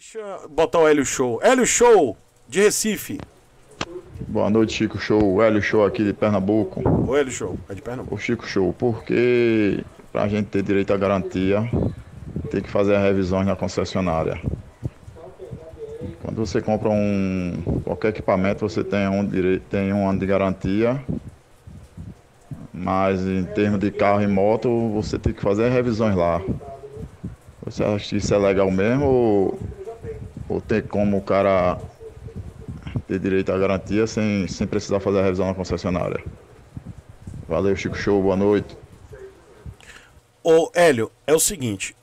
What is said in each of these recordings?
Deixa eu botar o Hélio Show. Hélio Show, de Recife. Boa noite, Chico Show. O Hélio Show aqui de Pernambuco. O Hélio Show, é de Pernambuco. O Chico Show, porque para a gente ter direito à garantia, tem que fazer a revisão na concessionária. Quando você compra um qualquer equipamento, você tem um, direito, tem um ano de garantia, mas em termos de carro e moto, você tem que fazer revisões lá. Você acha que isso é legal mesmo ou ter como o cara ter direito à garantia sem, sem precisar fazer a revisão na concessionária. Valeu, Chico Show, boa noite. Ô, Hélio, é o seguinte.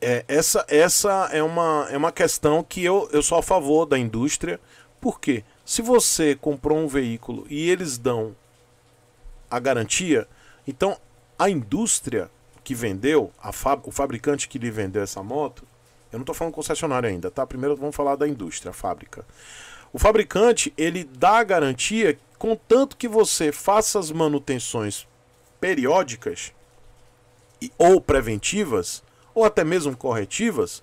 É, essa essa é, uma, é uma questão que eu, eu sou a favor da indústria. Por quê? Se você comprou um veículo e eles dão a garantia, então a indústria que vendeu, a fab, o fabricante que lhe vendeu essa moto, eu não estou falando concessionário ainda, tá? Primeiro vamos falar da indústria, fábrica. O fabricante, ele dá a garantia, contanto que você faça as manutenções periódicas e, ou preventivas, ou até mesmo corretivas,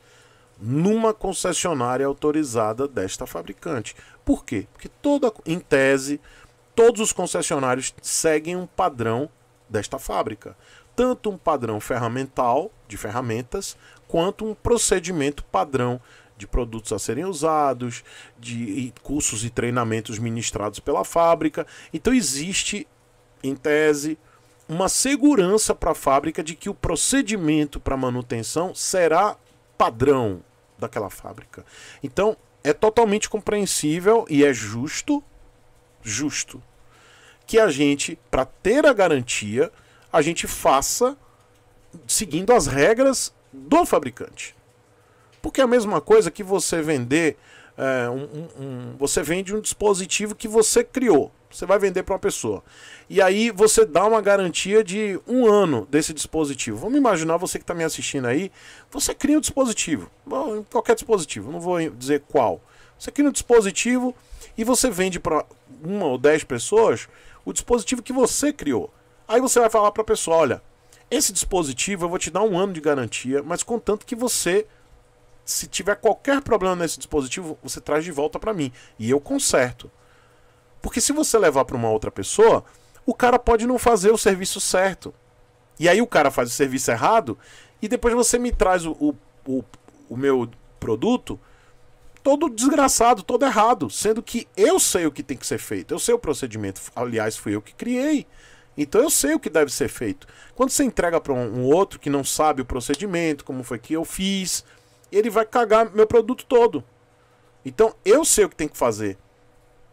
numa concessionária autorizada desta fabricante. Por quê? Porque toda, em tese, todos os concessionários seguem um padrão desta fábrica tanto um padrão ferramental de ferramentas quanto um procedimento padrão de produtos a serem usados, de cursos e treinamentos ministrados pela fábrica. Então existe, em tese, uma segurança para a fábrica de que o procedimento para manutenção será padrão daquela fábrica. Então é totalmente compreensível e é justo, justo que a gente, para ter a garantia, a gente faça seguindo as regras do fabricante. Porque é a mesma coisa que você vender. É, um, um, um, você vende um dispositivo que você criou. Você vai vender para uma pessoa. E aí você dá uma garantia de um ano desse dispositivo. Vamos imaginar você que está me assistindo aí. Você cria um dispositivo. Bom, qualquer dispositivo, não vou dizer qual. Você cria um dispositivo e você vende para uma ou dez pessoas o dispositivo que você criou. Aí você vai falar para a pessoa: olha, esse dispositivo eu vou te dar um ano de garantia, mas contanto que você, se tiver qualquer problema nesse dispositivo, você traz de volta para mim e eu conserto. Porque se você levar para uma outra pessoa, o cara pode não fazer o serviço certo. E aí o cara faz o serviço errado e depois você me traz o, o, o, o meu produto todo desgraçado, todo errado, sendo que eu sei o que tem que ser feito, eu sei o procedimento. Aliás, fui eu que criei. Então eu sei o que deve ser feito. Quando você entrega para um, outro que não sabe o procedimento, como foi que eu fiz, ele vai cagar meu produto todo. Então eu sei o que tem que fazer.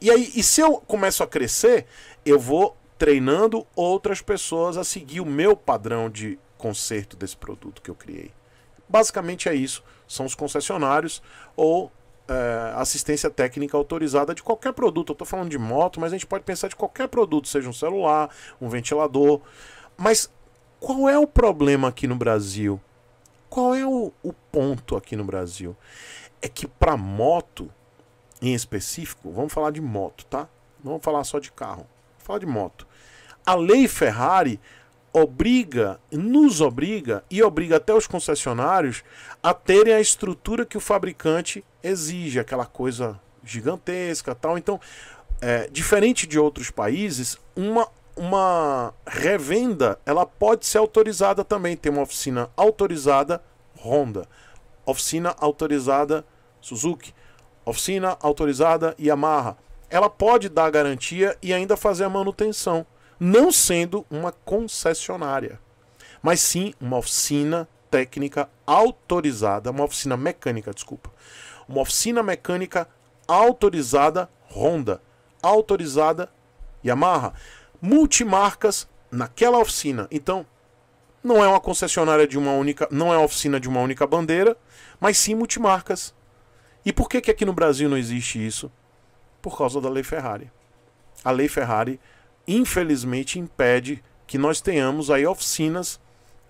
E aí, e se eu começo a crescer, eu vou treinando outras pessoas a seguir o meu padrão de conserto desse produto que eu criei. Basicamente é isso. São os concessionários ou é, assistência técnica autorizada de qualquer produto. Eu estou falando de moto, mas a gente pode pensar de qualquer produto, seja um celular, um ventilador. Mas qual é o problema aqui no Brasil? Qual é o, o ponto aqui no Brasil? É que para moto, em específico, vamos falar de moto, tá? Não vamos falar só de carro, vamos falar de moto. A lei Ferrari obriga, nos obriga e obriga até os concessionários a terem a estrutura que o fabricante exige, aquela coisa gigantesca, tal. Então, é, diferente de outros países, uma uma revenda ela pode ser autorizada também. Tem uma oficina autorizada Honda, oficina autorizada Suzuki, oficina autorizada Yamaha. Ela pode dar garantia e ainda fazer a manutenção não sendo uma concessionária, mas sim uma oficina técnica autorizada, uma oficina mecânica, desculpa. Uma oficina mecânica autorizada Honda, autorizada Yamaha, multimarcas naquela oficina. Então, não é uma concessionária de uma única, não é uma oficina de uma única bandeira, mas sim multimarcas. E por que que aqui no Brasil não existe isso? Por causa da lei Ferrari. A lei Ferrari infelizmente impede que nós tenhamos aí oficinas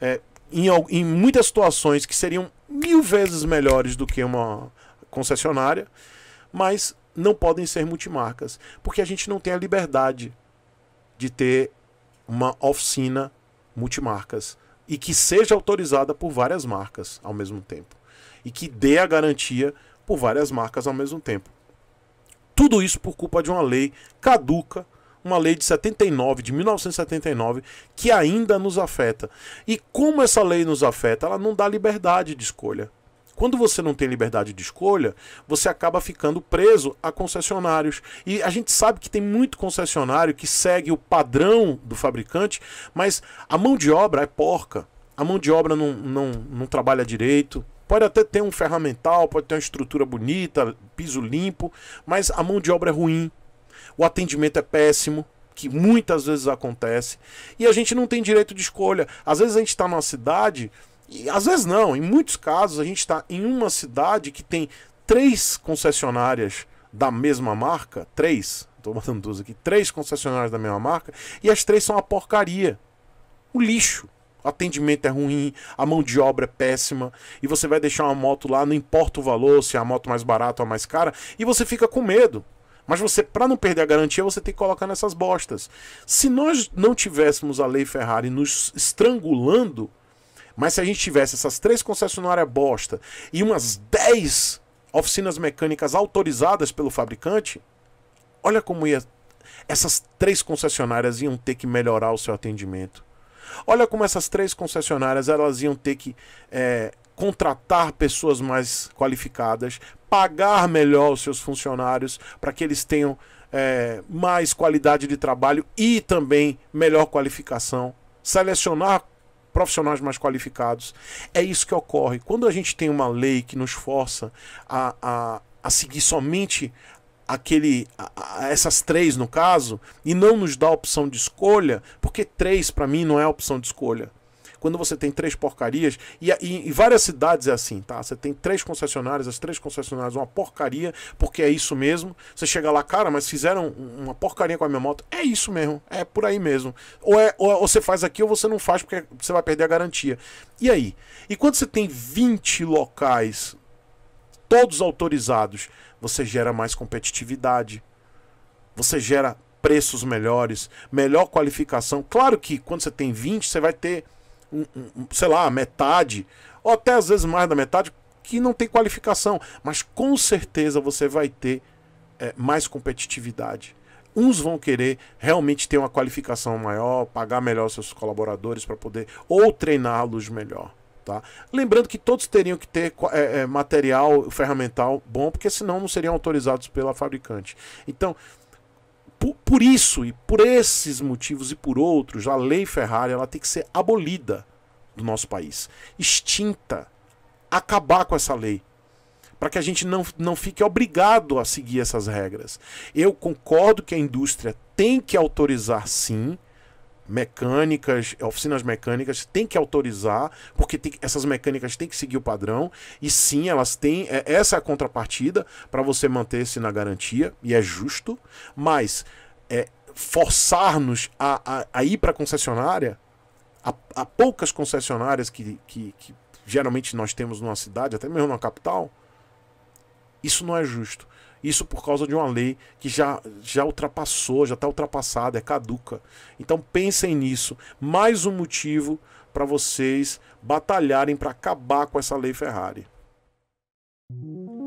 é, em, em muitas situações que seriam mil vezes melhores do que uma concessionária, mas não podem ser multimarcas, porque a gente não tem a liberdade de ter uma oficina multimarcas e que seja autorizada por várias marcas ao mesmo tempo e que dê a garantia por várias marcas ao mesmo tempo. Tudo isso por culpa de uma lei caduca uma lei de 79, de 1979, que ainda nos afeta. E como essa lei nos afeta? Ela não dá liberdade de escolha. Quando você não tem liberdade de escolha, você acaba ficando preso a concessionários. E a gente sabe que tem muito concessionário que segue o padrão do fabricante, mas a mão de obra é porca. A mão de obra não, não, não trabalha direito, Pode até ter um ferramental, pode ter uma estrutura bonita, piso limpo, mas a mão de obra é ruim. O atendimento é péssimo, que muitas vezes acontece, e a gente não tem direito de escolha. Às vezes a gente está numa cidade, e às vezes não, em muitos casos a gente está em uma cidade que tem três concessionárias da mesma marca, três, estou botando duas aqui, três concessionárias da mesma marca, e as três são uma porcaria, o lixo. O atendimento é ruim, a mão de obra é péssima, e você vai deixar uma moto lá, não importa o valor, se é a moto mais barata ou a mais cara, e você fica com medo. Mas você, para não perder a garantia, você tem que colocar nessas bostas. Se nós não tivéssemos a lei Ferrari nos estrangulando, mas se a gente tivesse essas três concessionárias bosta e umas dez oficinas mecânicas autorizadas pelo fabricante, olha como ia. Essas três concessionárias iam ter que melhorar o seu atendimento. Olha como essas três concessionárias elas iam ter que é, contratar pessoas mais qualificadas, pagar melhor os seus funcionários para que eles tenham é, mais qualidade de trabalho e também melhor qualificação, selecionar profissionais mais qualificados. É isso que ocorre. Quando a gente tem uma lei que nos força a, a, a seguir somente aquele essas três no caso e não nos dá opção de escolha porque três para mim não é opção de escolha quando você tem três porcarias, e, e, em várias cidades é assim, tá? Você tem três concessionárias, as três concessionárias, uma porcaria, porque é isso mesmo. Você chega lá, cara, mas fizeram uma porcaria com a minha moto. É isso mesmo, é por aí mesmo. Ou, é, ou, é, ou você faz aqui ou você não faz, porque você vai perder a garantia. E aí? E quando você tem 20 locais, todos autorizados, você gera mais competitividade. Você gera preços melhores, melhor qualificação. Claro que quando você tem 20, você vai ter um, sei lá, metade, ou até às vezes mais da metade, que não tem qualificação. Mas com certeza você vai ter é, mais competitividade. Uns vão querer realmente ter uma qualificação maior, pagar melhor seus colaboradores para poder, ou treiná-los melhor. Tá? Lembrando que todos teriam que ter é, é, material ferramental bom, porque senão não seriam autorizados pela fabricante. Então, por, por isso e por esses motivos e por outros, a lei Ferrari ela tem que ser abolida do nosso país, extinta, acabar com essa lei, para que a gente não, não fique obrigado a seguir essas regras. Eu concordo que a indústria tem que autorizar sim mecânicas, é, oficinas mecânicas, tem que autorizar, porque tem, essas mecânicas têm que seguir o padrão, e sim, elas têm. É, essa é a contrapartida para você manter-se na garantia, e é justo, mas é, forçar-nos a, a, a, ir para a concessionária, a, poucas concessionárias que, que, que geralmente nós temos numa cidade, até mesmo na capital, isso não é justo. Isso por causa de uma lei que já, já ultrapassou, já está ultrapassada, é caduca. Então pensem nisso. Mais um motivo para vocês batalharem para acabar com essa lei Ferrari.